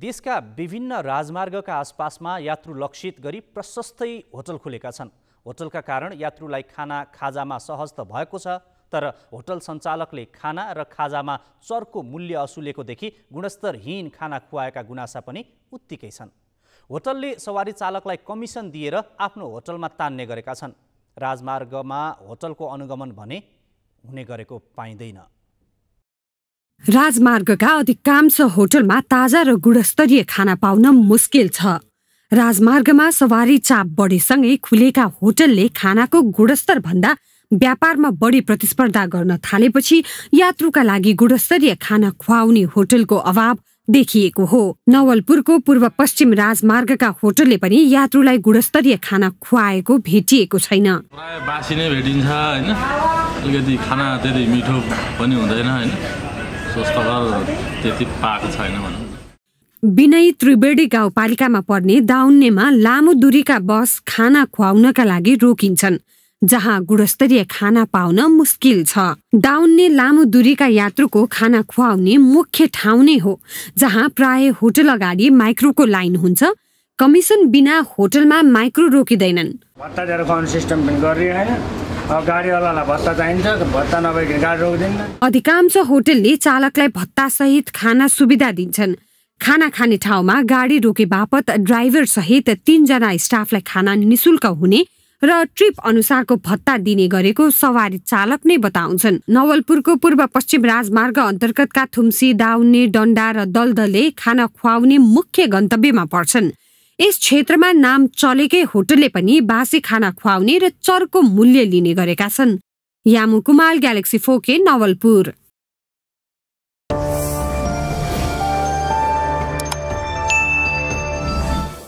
देशका विभिन्न राजमार्गका आसपासमा यात्रु लक्षित गरी प्रशस्तै होटल खुलेका छन् होटलका कारण यात्रुलाई खाना खाजामा सहज त भएको छ तर होटल सञ्चालकले खाना र खाजामा चर्को मूल्य असुलेकोदेखि गुणस्तरहीन खाना खुवाएका गुनासा पनि उत्तिकै छन् होटलले सवारी चालकलाई कमिसन दिएर आफ्नो होटलमा तान्ने गरेका छन् राजमार्गमा होटलको अनुगमन भने हुने गरेको पाइँदैन राजमार्गका अधिकांश होटलमा ताजा र गुणस्तरीय खाना पाउन मुस्किल छ राजमार्गमा सवारी चाप बढेसँगै खुलेका होटलले खानाको गुणस्तर भन्दा व्यापारमा बढी प्रतिस्पर्धा गर्न थालेपछि यात्रुका लागि गुणस्तरीय खाना खुवाउने होटलको अभाव देखिएको हो नवलपुरको पूर्व पश्चिम राजमार्गका होटलले पनि यात्रुलाई गुणस्तरीय खाना खुवाएको भेटिएको छैन बासी नै भेटिन्छ होइन अलिकति खाना त्यति मिठो पनि हुँदैन होइन त्यति पाएको छैन विनय त्रिवेणी गाउँपालिकामा पर्ने दाउन्नेमा लामो दूरीका बस खाना खुवाउनका लागि रोकिन्छन् जहाँ गुणस्तरीय खाना पाउन मुस्किल छ दाउन्ने लामो दूरीका यात्रुको खाना खुवाउने मुख्य ठाउँ नै हो जहाँ प्राय होटल अगाडि माइक्रोको लाइन हुन्छ कमिसन बिना होटलमा माइक्रो रोकिँदैनन् भत्ता अधिकांश होटेलले चालकलाई भत्ता सहित खाना सुविधा दिन्छन् खाना खाने ठाउँमा गाडी रोके बापत ड्राइभर सहित तीनजना स्टाफलाई खाना निशुल्क हुने र ट्रिप अनुसारको भत्ता दिने गरेको सवारी चालक नै बताउँछन् नवलपुरको पूर्व पश्चिम राजमार्ग अन्तर्गतका थुम्सी दाउने डन्डा र दलदले खाना खुवाउने मुख्य गन्तव्यमा पर्छन् यस क्षेत्रमा नाम चलेकै होटलले पनि बासी खाना खुवाउने र चर्को मूल्य लिने गरेका छन् यामुकुमाल ग्यालेक्सी फोके नवलपुर